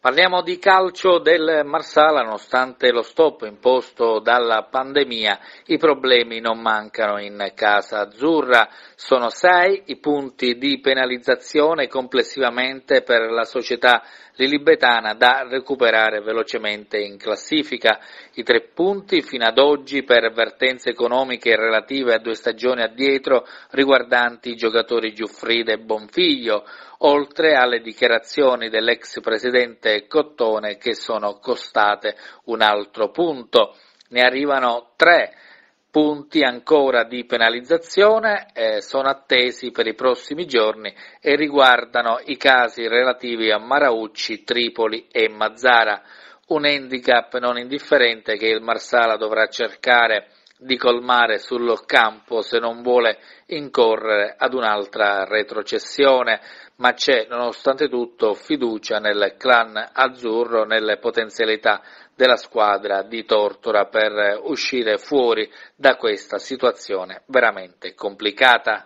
Parliamo di calcio del Marsala, nonostante lo stop imposto dalla pandemia, i problemi non mancano in casa azzurra. Sono sei i punti di penalizzazione complessivamente per la società lilibetana da recuperare velocemente in classifica. I tre punti fino ad oggi per avvertenze economiche relative a due stagioni addietro riguardanti i giocatori Giuffrida e Bonfiglio, oltre alle dichiarazioni dell'ex presidente latte e cottone che sono costate un altro punto. Ne arrivano tre punti ancora di penalizzazione, eh, sono attesi per i prossimi giorni e riguardano i casi relativi a Maraucci, Tripoli e Mazzara un handicap non indifferente che il Marsala dovrà cercare di colmare sul campo se non vuole incorrere ad un'altra retrocessione, ma c'è nonostante tutto fiducia nel clan azzurro, nelle potenzialità della squadra di Tortora per uscire fuori da questa situazione veramente complicata.